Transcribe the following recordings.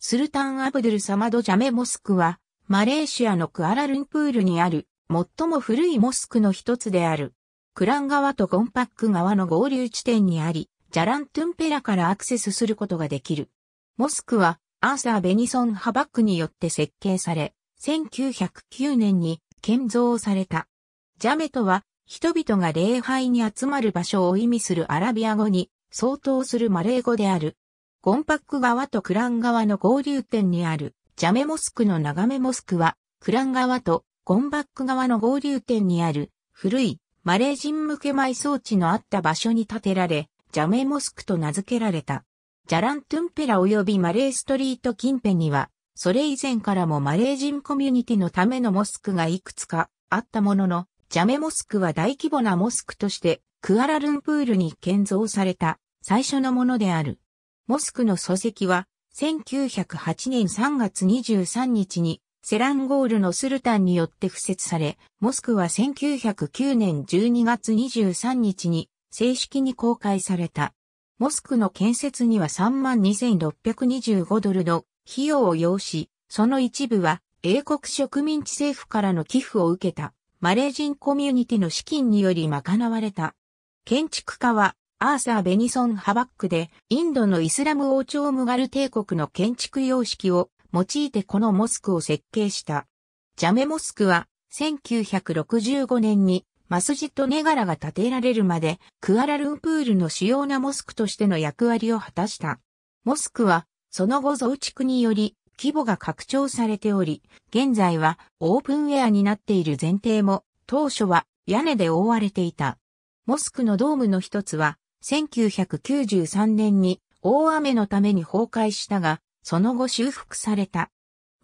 スルタン・アブドゥル・サマド・ジャメ・モスクは、マレーシアのクアラルンプールにある、最も古いモスクの一つである。クラン川とゴンパック川の合流地点にあり、ジャラントゥンペラからアクセスすることができる。モスクは、アーサー・ベニソン・ハバックによって設計され、1909年に建造された。ジャメとは、人々が礼拝に集まる場所を意味するアラビア語に相当するマレー語である。ゴンパック側とクラン側の合流点にあるジャメモスクの眺めモスクは、クラン側とゴンバック側の合流点にある古いマレー人向け埋葬地のあった場所に建てられ、ジャメモスクと名付けられた。ジャラントゥンペラ及びマレーストリート近辺には、それ以前からもマレー人コミュニティのためのモスクがいくつかあったものの、ジャメモスクは大規模なモスクとして、クアラルンプールに建造された最初のものである。モスクの礎石は、1908年3月23日に、セランゴールのスルタンによって付設され、モスクは1909年12月23日に正式に公開された。モスクの建設には32,625ドルの費用を要し、その一部は英国植民地政府からの寄付を受けたマレー人コミュニティの資金により賄われた。建築家はアーサー・ベニソン・ハバックで、インドのイスラム王朝ムガル帝国の建築様式を用いてこのモスクを設計した。ジャメモスクは、1965年にマスジットネガラが建てられるまで、クアラルンプールの主要なモスクとしての役割を果たした。モスクは、その後増築により、規模が拡張されており、現在はオープンウェアになっている前提も、当初は屋根で覆われていた。モスクのドームの一つは、1993年に大雨のために崩壊したが、その後修復された。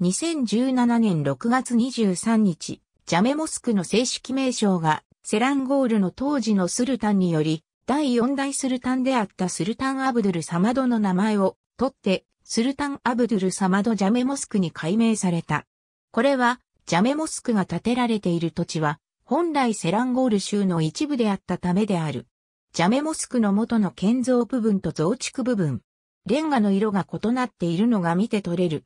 2017年6月23日、ジャメモスクの正式名称がセランゴールの当時のスルタンにより、第四代スルタンであったスルタンアブドゥルサマドの名前を取って、スルタンアブドゥルサマドジャメモスクに改名された。これは、ジャメモスクが建てられている土地は、本来セランゴール州の一部であったためである。ジャメモスクの元の建造部分と増築部分。レンガの色が異なっているのが見て取れる。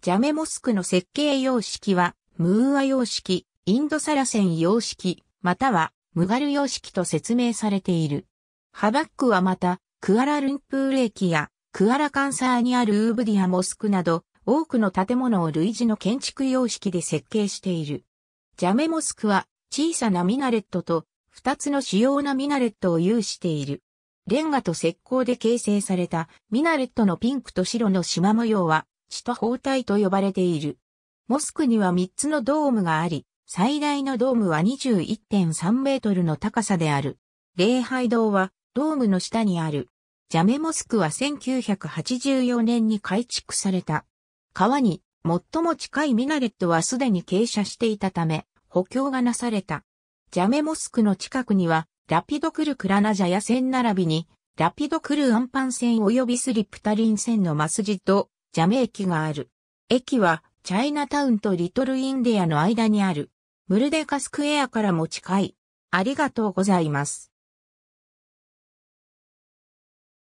ジャメモスクの設計様式は、ムーア様式、インドサラセン様式、またはムガル様式と説明されている。ハバックはまた、クアラルンプール駅や、クアラカンサーにあるウーブディアモスクなど、多くの建物を類似の建築様式で設計している。ジャメモスクは、小さなミナレットと二つの主要なミナレットを有している。レンガと石膏で形成されたミナレットのピンクと白の縞模様は、地と包帯と呼ばれている。モスクには三つのドームがあり、最大のドームは21.3メートルの高さである。礼拝堂はドームの下にある。ジャメモスクは1984年に改築された。川に最も近いミナレットはすでに傾斜していたため、補強がなされた。ジャメモスクの近くには、ラピドクルクラナジャヤ線並びに、ラピドクルアンパン線及びスリプタリン線のマスジと、ジャメ駅がある。駅は、チャイナタウンとリトルインディアの間にある、ムルデカスクエアからも近い。ありがとうございます。